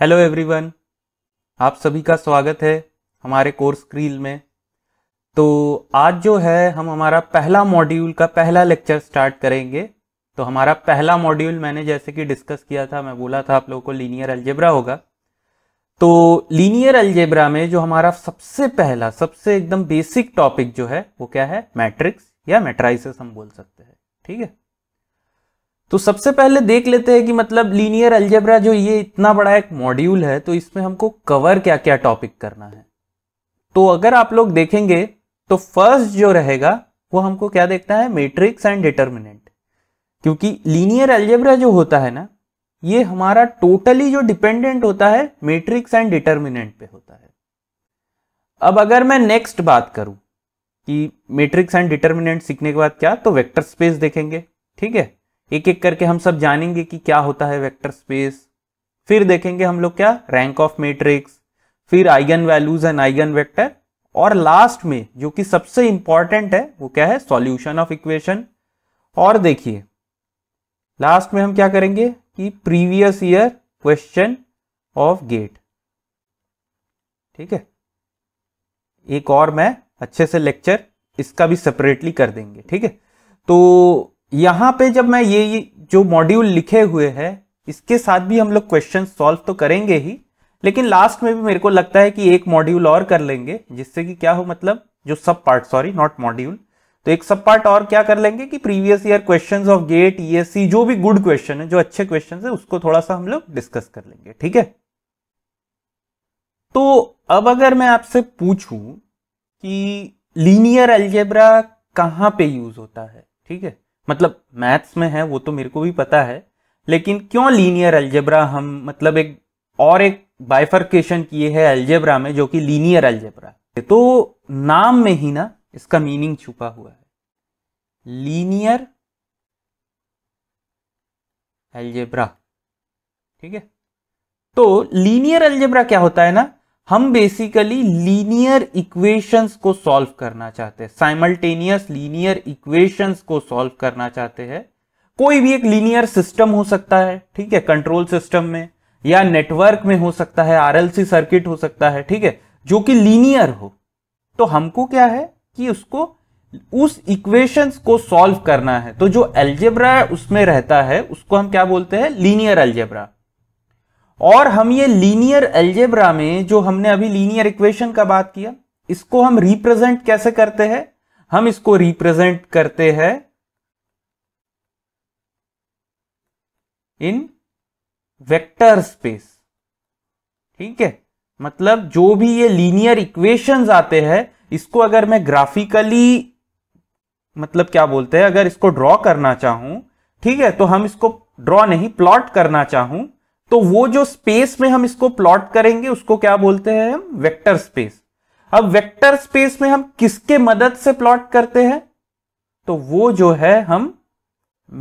hello everyone आप सभी का स्वागत है हमारे कोर्स क्रील में तो आज जो है हम हमारा पहला मॉड्यूल का पहला लेक्चर स्टार्ट करेंगे तो हमारा पहला मॉड्यूल मैंने जैसे कि डिस्कस किया था मैं बोला था आप लोगों को लीनियर अलजेब्रा होगा तो लीनियर अलजेब्रा में जो हमारा सबसे पहला सबसे एकदम बेसिक टॉपिक जो है वो क्या है मैट्रिक्स या मेट्राइसिस हम बोल सकते हैं ठीक है तो सबसे पहले देख लेते हैं कि मतलब लीनियर अल्जेब्रा जो ये इतना बड़ा एक मॉड्यूल है तो इसमें हमको कवर क्या क्या टॉपिक करना है तो अगर आप लोग देखेंगे तो फर्स्ट जो रहेगा वो हमको क्या देखना है मेट्रिक्स एंड डिटर्मिनेंट क्योंकि लीनियर अल्जेब्रा जो होता है ना ये हमारा टोटली जो डिपेंडेंट होता है मेट्रिक्स एंड डिटर्मिनेंट पे होता है अब अगर मैं नेक्स्ट बात करूं कि मेट्रिक्स एंड डिटर्मिनेंट सीखने के बाद क्या तो वेक्टर स्पेस देखेंगे ठीक है एक एक करके हम सब जानेंगे कि क्या होता है वेक्टर स्पेस फिर देखेंगे हम लोग क्या रैंक ऑफ मैट्रिक्स फिर eigen values and eigen vector और लास्ट में जो कि सबसे इंपॉर्टेंट है वो क्या है सॉल्यूशन ऑफ इक्वेशन और देखिए लास्ट में हम क्या करेंगे कि previous year question of GATE ठीक है एक और मैं अच्छे से लेक्चर इसका भी सेपरेटली कर देंगे ठीक है तो यहां पे जब मैं ये जो मॉड्यूल लिखे हुए हैं इसके साथ भी हम लोग क्वेश्चन सॉल्व तो करेंगे ही लेकिन लास्ट में भी मेरे को लगता है कि एक मॉड्यूल और कर लेंगे जिससे कि क्या हो मतलब जो सब पार्ट सॉरी नॉट मॉड्यूल तो एक सब पार्ट और क्या कर लेंगे कि previous year question of GATE ई जो भी गुड क्वेश्चन है जो अच्छे क्वेश्चन है उसको थोड़ा सा हम लोग डिस्कस कर लेंगे ठीक है तो अब अगर मैं आपसे पूछूं कि लीनियर अलजेब्रा कहां पे यूज होता है ठीक है मतलब मैथ्स में है वो तो मेरे को भी पता है लेकिन क्यों लीनियर अलजेब्रा हम मतलब एक और एक बाइफर्केशन किए है अलजेब्रा में जो कि लीनियर अलजेब्रा तो नाम में ही ना इसका मीनिंग छुपा हुआ है लीनियर अल्जेब्रा ठीक है तो लीनियर अल्जेब्रा क्या होता है ना हम बेसिकली लीनियर इक्वेशंस को सॉल्व करना चाहते हैं साइमल्टेनियस लीनियर इक्वेशंस को सॉल्व करना चाहते हैं कोई भी एक लीनियर सिस्टम हो सकता है ठीक है कंट्रोल सिस्टम में या नेटवर्क में हो सकता है आरएलसी सर्किट हो सकता है ठीक है जो कि लीनियर हो तो हमको क्या है कि उसको उस इक्वेशंस को सॉल्व करना है तो जो एल्जेब्रा उसमें रहता है उसको हम क्या बोलते हैं लीनियर एल्जेब्रा और हम ये लीनियर एल्जेब्रा में जो हमने अभी लीनियर इक्वेशन का बात किया इसको हम रिप्रेजेंट कैसे करते हैं हम इसको रिप्रेजेंट करते हैं इन वेक्टर स्पेस ठीक है मतलब जो भी ये लीनियर इक्वेशंस आते हैं इसको अगर मैं ग्राफिकली मतलब क्या बोलते हैं अगर इसको ड्रॉ करना चाहूं ठीक है तो हम इसको ड्रॉ नहीं प्लॉट करना चाहूं तो वो जो स्पेस में हम इसको प्लॉट करेंगे उसको क्या बोलते हैं हम वेक्टर स्पेस अब वेक्टर स्पेस में हम किसके मदद से प्लॉट करते हैं तो वो जो है हम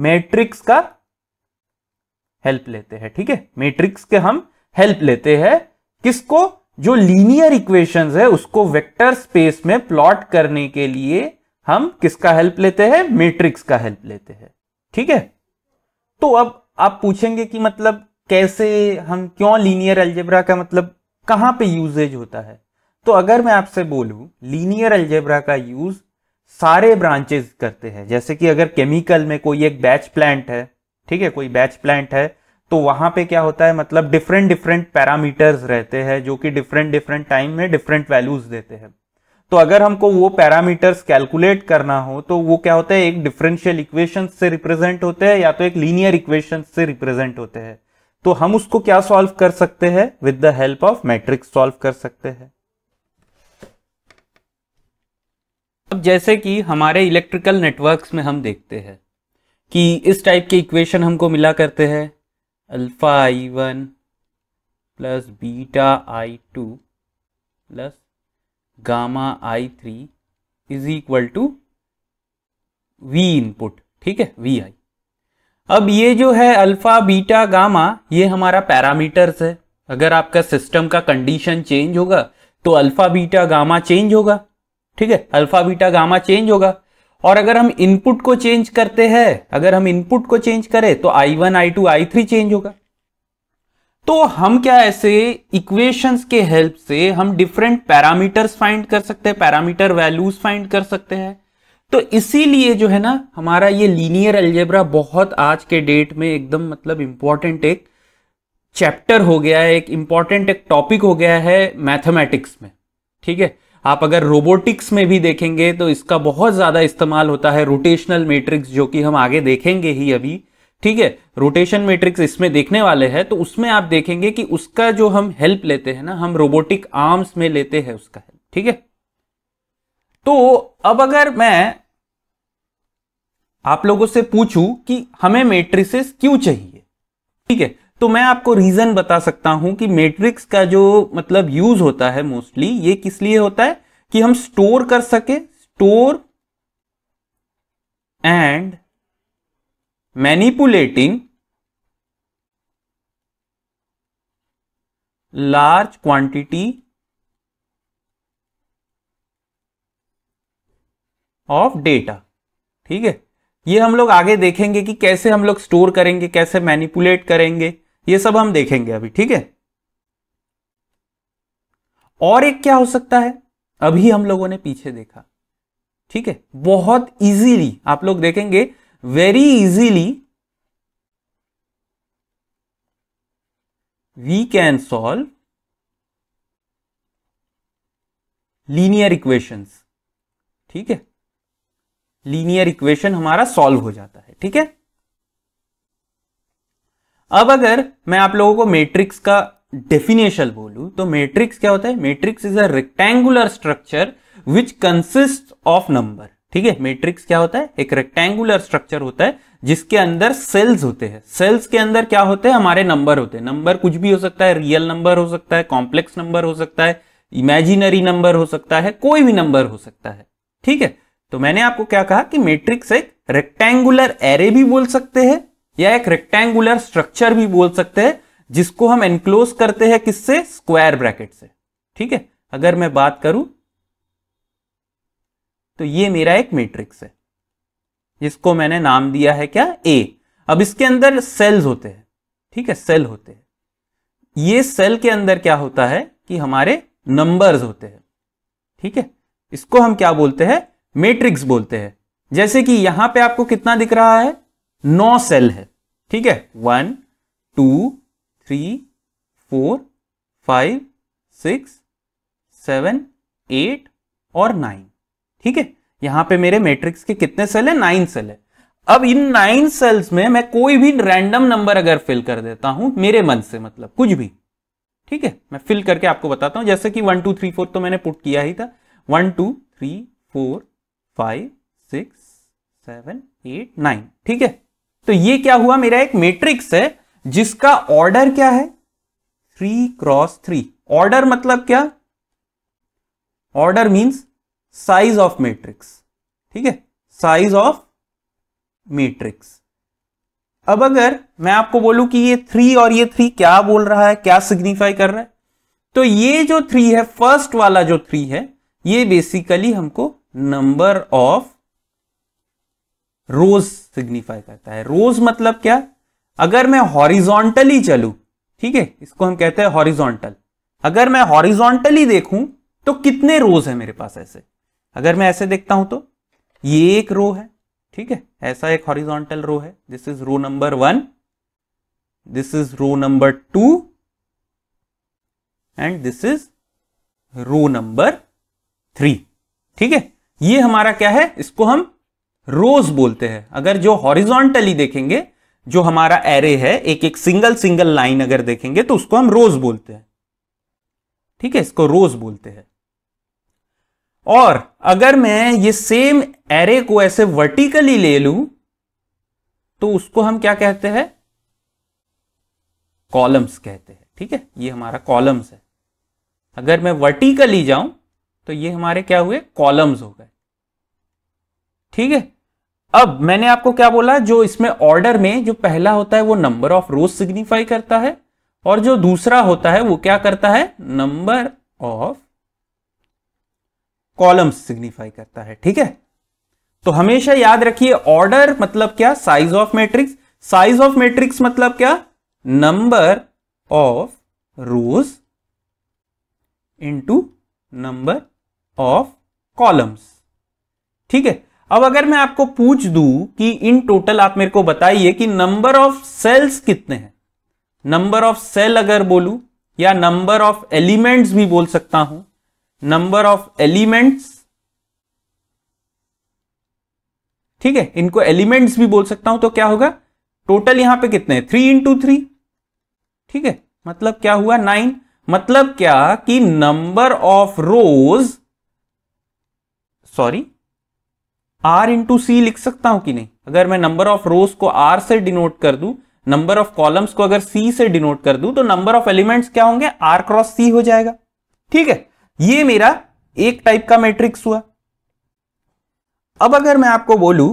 मैट्रिक्स का हेल्प लेते हैं ठीक है मैट्रिक्स के हम हेल्प लेते हैं किसको जो लीनियर इक्वेशंस है उसको वेक्टर स्पेस में प्लॉट करने के लिए हम किसका हेल्प लेते हैं मैट्रिक्स का हेल्प लेते हैं ठीक है तो अब आप पूछेंगे कि मतलब कैसे हम क्यों लीनियर अलजेब्रा का मतलब कहाँ पे यूजेज होता है तो अगर मैं आपसे बोलूँ लीनियर अलजेब्रा का यूज सारे ब्रांचेज करते हैं जैसे कि अगर केमिकल में कोई एक बैच प्लांट है ठीक है कोई बैच प्लांट है तो वहां पे क्या होता है मतलब डिफरेंट डिफरेंट पैरामीटर्स रहते हैं जो कि डिफरेंट डिफरेंट टाइम में डिफरेंट वैल्यूज देते हैं तो अगर हमको वो पैरामीटर्स कैलकुलेट करना हो तो वो क्या होता है एक डिफरेंशियल इक्वेशन से रिप्रेजेंट होते हैं या तो एक लीनियर इक्वेशन से रिप्रेजेंट होते हैं तो हम उसको क्या सॉल्व कर सकते हैं with the help of matrix solve कर सकते हैं अब जैसे कि हमारे इलेक्ट्रिकल नेटवर्क्स में हम देखते हैं कि इस टाइप के इक्वेशन हमको मिला करते हैं alpha I one plus beta I two plus gamma I three is equal to V input ठीक है वी आई अब ये जो है अल्फा बीटा गामा ये हमारा पैरामीटर्स है अगर आपका सिस्टम का कंडीशन चेंज होगा तो अल्फा बीटा गामा चेंज होगा ठीक है अल्फा बीटा गामा चेंज होगा और अगर हम इनपुट को चेंज करते हैं अगर हम इनपुट को चेंज करें तो I one I two I three change होगा तो हम क्या ऐसे इक्वेशंस के हेल्प से हम डिफरेंट पैरामीटर्स फाइंड कर सकते हैं पैरामीटर वैल्यूज फाइंड कर सकते हैं तो इसीलिए जो है ना हमारा ये लीनियर अल्जेब्रा बहुत आज के डेट में एकदम मतलब इम्पॉर्टेंट एक चैप्टर हो गया है एक इम्पॉर्टेंट एक टॉपिक हो गया है मैथमेटिक्स में ठीक है आप अगर रोबोटिक्स में भी देखेंगे तो इसका बहुत ज़्यादा इस्तेमाल होता है रोटेशनल मेट्रिक्स जो कि हम आगे देखेंगे ही अभी ठीक है रोटेशन मेट्रिक्स इसमें देखने वाले हैं तो उसमें आप देखेंगे कि उसका जो हम हेल्प लेते हैं ना हम रोबोटिक आर्म्स में लेते हैं उसका हेल्प ठीक है तो अब अगर मैं आप लोगों से पूछूं कि हमें मेट्रिसेस क्यों चाहिए ठीक है तो मैं आपको रीजन बता सकता हूं कि मैट्रिक्स का जो मतलब यूज होता है मोस्टली ये किस लिए होता है कि हम स्टोर कर सके store and manipulating large quantity of data ठीक है ये हम लोग आगे देखेंगे कि कैसे हम लोग स्टोर करेंगे कैसे मैनिपुलेट करेंगे ये सब हम देखेंगे अभी ठीक है और एक क्या हो सकता है अभी हम लोगों ने पीछे देखा ठीक है बहुत इजीली आप लोग देखेंगे very easily we can solve linear equations ठीक है लीनियर इक्वेशन हमारा सॉल्व हो जाता है ठीक है अब अगर मैं आप लोगों को मैट्रिक्स का डेफिनेशन बोलूं तो मैट्रिक्स क्या होता है matrix is a rectangular structure which consist of number ठीक है मैट्रिक्स क्या होता है एक रेक्टेंगुलर स्ट्रक्चर होता है जिसके अंदर सेल्स होते हैं सेल्स के अंदर क्या होते हैं हमारे नंबर होते हैं नंबर कुछ भी हो सकता है रियल नंबर हो सकता है कॉम्प्लेक्स नंबर हो सकता है इमेजिनरी नंबर हो सकता है कोई भी नंबर हो सकता है ठीक है तो मैंने आपको क्या कहा कि मैट्रिक्स एक रेक्टेंगुलर एरे भी बोल सकते हैं या एक रेक्टेंगुलर स्ट्रक्चर भी बोल सकते हैं जिसको हम एनक्लोज करते हैं किससे स्क्वायर ब्रैकेट से ठीक है अगर मैं बात करूं तो ये मेरा एक मैट्रिक्स है जिसको मैंने नाम दिया है क्या ए अब इसके अंदर सेल्स होते हैं ठीक है सेल होते हैं ये सेल के अंदर क्या होता है कि हमारे नंबर्स होते हैं ठीक है इसको हम क्या बोलते हैं मैट्रिक्स बोलते हैं जैसे कि यहां पे आपको कितना दिख रहा है नौ सेल है ठीक है one two three four five six seven eight और नाइन ठीक है यहां पे मेरे मैट्रिक्स के कितने सेल है नाइन सेल है अब इन नाइन सेल्स में मैं कोई भी रैंडम नंबर अगर फिल कर देता हूं मेरे मन से मतलब कुछ भी ठीक है मैं फिल करके आपको बताता हूं जैसे कि वन टू थ्री फोर तो मैंने पुट किया ही था one two three four five six seven eight nine ठीक है तो ये क्या हुआ मेरा एक मैट्रिक्स है जिसका ऑर्डर क्या है थ्री क्रॉस थ्री ऑर्डर मतलब क्या order means size of matrix ठीक है साइज ऑफ मैट्रिक्स अब अगर मैं आपको बोलूं कि ये थ्री और ये थ्री क्या बोल रहा है क्या सिग्निफाई कर रहा है तो ये जो थ्री है फर्स्ट वाला जो थ्री है ये बेसिकली हमको नंबर ऑफ रोज सिग्निफाई करता है रोज मतलब क्या अगर मैं हॉरिजॉन्टली चलू ठीक है इसको हम कहते हैं हॉरिजॉन्टल अगर मैं हॉरिजॉन्टली देखूं तो कितने रोज है मेरे पास ऐसे अगर मैं ऐसे देखता हूं तो ये एक रो है ठीक है ऐसा एक हॉरिजॉन्टल रो है this is row number one this is row number two and this is row number three ठीक है ये हमारा क्या है इसको हम रोज बोलते हैं अगर जो हॉरिजॉन्टली देखेंगे जो हमारा एरे है एक एक सिंगल सिंगल लाइन अगर देखेंगे तो उसको हम रोज बोलते हैं ठीक है इसको रोज बोलते हैं और अगर मैं ये सेम एरे को ऐसे वर्टिकली ले लू तो उसको हम क्या कहते हैं कॉलम्स कहते हैं ठीक है ये हमारा कॉलम्स है अगर मैं वर्टिकली जाऊं तो ये हमारे क्या हुए कॉलम्स हो गए ठीक है अब मैंने आपको क्या बोला जो इसमें ऑर्डर में जो पहला होता है वो नंबर ऑफ रोज सिग्निफाई करता है और जो दूसरा होता है वो क्या करता है नंबर ऑफ कॉलम्स सिग्निफाई करता है ठीक है तो हमेशा याद रखिए ऑर्डर मतलब क्या size of matrix size of matrix मतलब क्या number of rows into number of columns ठीक है अब अगर मैं आपको पूछ दू कि इन टोटल आप मेरे को बताइए कि नंबर ऑफ सेल्स कितने हैं नंबर ऑफ सेल अगर बोलू या नंबर ऑफ एलिमेंट्स भी बोल सकता हूं नंबर ऑफ एलिमेंट्स ठीक है इनको एलिमेंट्स भी बोल सकता हूं तो क्या होगा टोटल यहां पे कितने थ्री इंटू थ्री ठीक है मतलब क्या हुआ नाइन मतलब क्या कि number of rows sorry R into C लिख सकता हूं कि नहीं अगर मैं नंबर ऑफ रोज को आर से डिनोट कर दू नंबर ऑफ कॉलम्स को अगर सी से डिनोट कर दू तो नंबर ऑफ एलिमेंट्स क्या होंगे आर क्रॉस सी हो जाएगा ठीक है ये मेरा एक टाइप का मैट्रिक्स हुआ अब अगर मैं आपको बोलू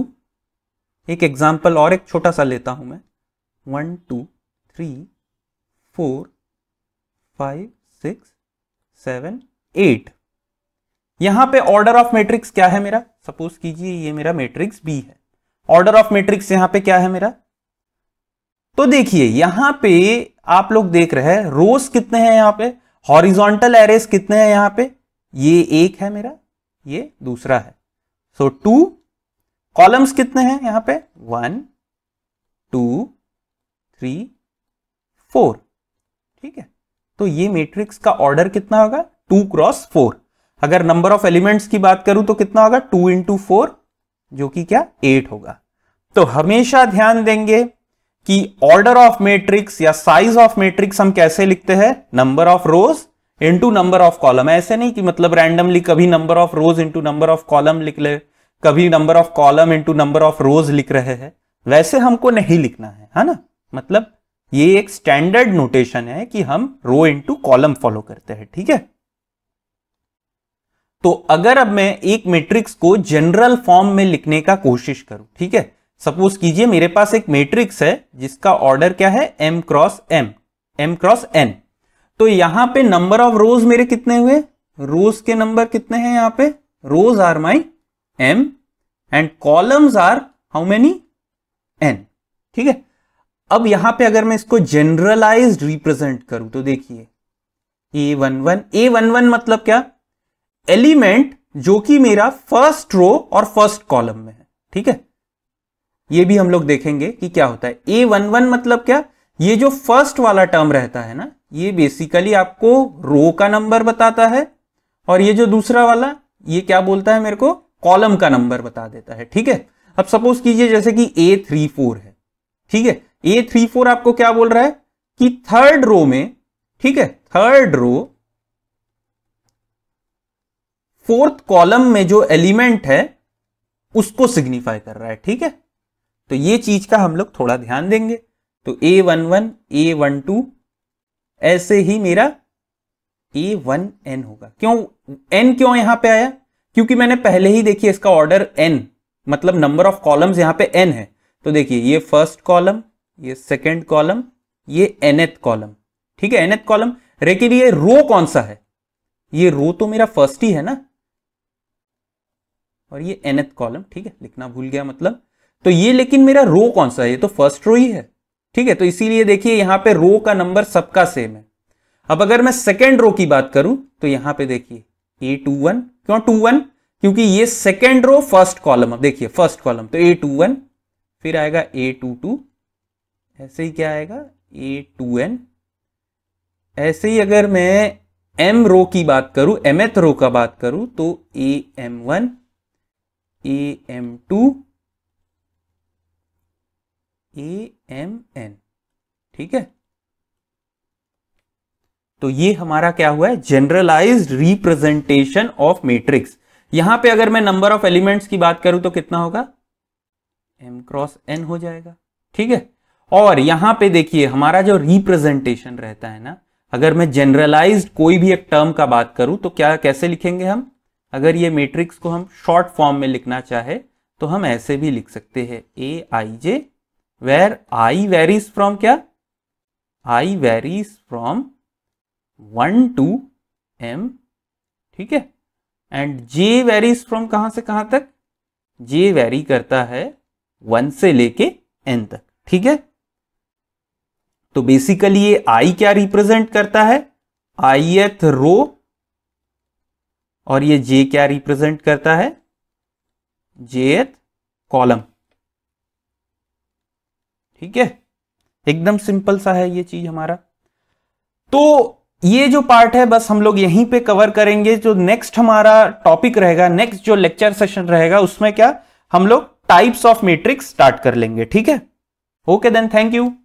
एक एग्जाम्पल और एक छोटा सा लेता हूं मैं one two three four five six seven eight यहां पे ऑर्डर ऑफ मैट्रिक्स क्या है मेरा सपोज कीजिए ये मेरा मैट्रिक्स बी है ऑर्डर ऑफ मैट्रिक्स यहां पे क्या है मेरा तो देखिए यहां पे आप लोग देख रहे हैं रोज कितने हैं यहां पे हॉरिजॉन्टल एरेस कितने हैं यहां पे ये एक है मेरा ये दूसरा है सो टू कॉलम्स कितने हैं यहां पे वन टू थ्री फोर ठीक है तो ये मैट्रिक्स का ऑर्डर कितना होगा टू क्रॉस फोर अगर नंबर ऑफ एलिमेंट्स की बात करूं तो कितना होगा टू इंटू फोर जो कि क्या एट होगा तो हमेशा ध्यान देंगे कि ऑर्डर ऑफ मैट्रिक्स या साइज ऑफ मैट्रिक्स हम कैसे लिखते हैं number of rows into number of column ऐसे नहीं कि मतलब रैंडमली कभी number of rows into number of column लिख ले कभी number of column into number of rows लिख रहे हैं वैसे हमको नहीं लिखना है है ना मतलब ये एक स्टैंडर्ड नोटेशन है कि हम रो इंटू कॉलम फॉलो करते हैं ठीक है तो अगर अब मैं एक मैट्रिक्स को जनरल फॉर्म में लिखने का कोशिश करूं ठीक है सपोज कीजिए मेरे पास एक मैट्रिक्स है जिसका ऑर्डर क्या है m cross m m cross n तो यहां पे नंबर ऑफ रोज मेरे कितने हुए रोज के नंबर कितने हैं यहां पे rows are my m and columns are how many n ठीक है अब यहां पे अगर मैं इसको जनरलाइज रिप्रेजेंट करूं तो देखिए A one one A one one मतलब क्या एलिमेंट जो कि मेरा फर्स्ट रो और फर्स्ट कॉलम में है ठीक है ये भी हम लोग देखेंगे कि क्या होता है ए वन वन मतलब क्या ये जो फर्स्ट वाला टर्म रहता है ना ये बेसिकली आपको रो का नंबर बताता है और ये जो दूसरा वाला ये क्या बोलता है मेरे को कॉलम का नंबर बता देता है ठीक है अब सपोज कीजिए जैसे कि ए थ्री फोर है ठीक है ए थ्री फोर आपको क्या बोल रहा है कि थर्ड रो में ठीक है थर्ड रो फोर्थ कॉलम में जो एलिमेंट है उसको सिग्निफाई कर रहा है ठीक है तो ये चीज का हम लोग थोड़ा ध्यान देंगे तो A one one A one two ऐसे ही मेरा ए वन एन होगा क्यों एन क्यों यहां पे आया क्योंकि मैंने पहले ही देखिए इसका ऑर्डर एन मतलब नंबर ऑफ कॉलम्स यहां पे एन है तो देखिए ये फर्स्ट कॉलम ये सेकंड कॉलम ये एनएथ कॉलम ठीक है एनएथ कॉलम लेकिन ये रो कौन सा है ये रो तो मेरा फर्स्ट ही है ना और ये एनथ कॉलम ठीक है लिखना भूल गया मतलब तो ये लेकिन मेरा रो कौन सा है ये तो फर्स्ट रो ही है ठीक है तो इसीलिए देखिए यहां पे रो का नंबर सबका सेम है अब अगर मैं सेकेंड रो की बात करूं तो यहां पे देखिए ए टू वन क्यों टू वन क्योंकि ये सेकेंड रो फर्स्ट कॉलम अब देखिए फर्स्ट कॉलम तो ए टू वन फिर आएगा ए टू टू ऐसे ही क्या आएगा ए टू एन ऐसे ही अगर मैं एम रो की बात करूं एमएथ रो का बात करूं तो a m one a m two a m n ठीक है तो ये हमारा क्या हुआ है जनरलाइज्ड रिप्रेजेंटेशन ऑफ मैट्रिक्स यहां पे अगर मैं नंबर ऑफ एलिमेंट्स की बात करूं तो कितना होगा एम क्रॉस एन हो जाएगा ठीक है और यहां पे देखिए हमारा जो रिप्रेजेंटेशन रहता है ना अगर मैं जनरलाइज्ड कोई भी एक टर्म का बात करूं तो क्या कैसे लिखेंगे हम अगर ये मैट्रिक्स को हम शॉर्ट फॉर्म में लिखना चाहे तो हम ऐसे भी लिख सकते हैं a i j where i varies from क्या i varies from one to m ठीक है एंड जे वेरीज फ्रॉम कहां से कहां तक जे वेरी करता है वन से लेके एन तक ठीक है तो बेसिकली ये आई क्या रिप्रेजेंट करता है आई एथ रो और ये जे क्या रिप्रेजेंट करता है जे कॉलम ठीक है एकदम सिंपल सा है ये चीज हमारा तो ये जो पार्ट है बस हम लोग यहीं पे कवर करेंगे जो नेक्स्ट हमारा टॉपिक रहेगा नेक्स्ट जो लेक्चर सेशन रहेगा उसमें क्या हम लोग टाइप्स ऑफ मैट्रिक्स स्टार्ट कर लेंगे ठीक है ओके देन थैंक यू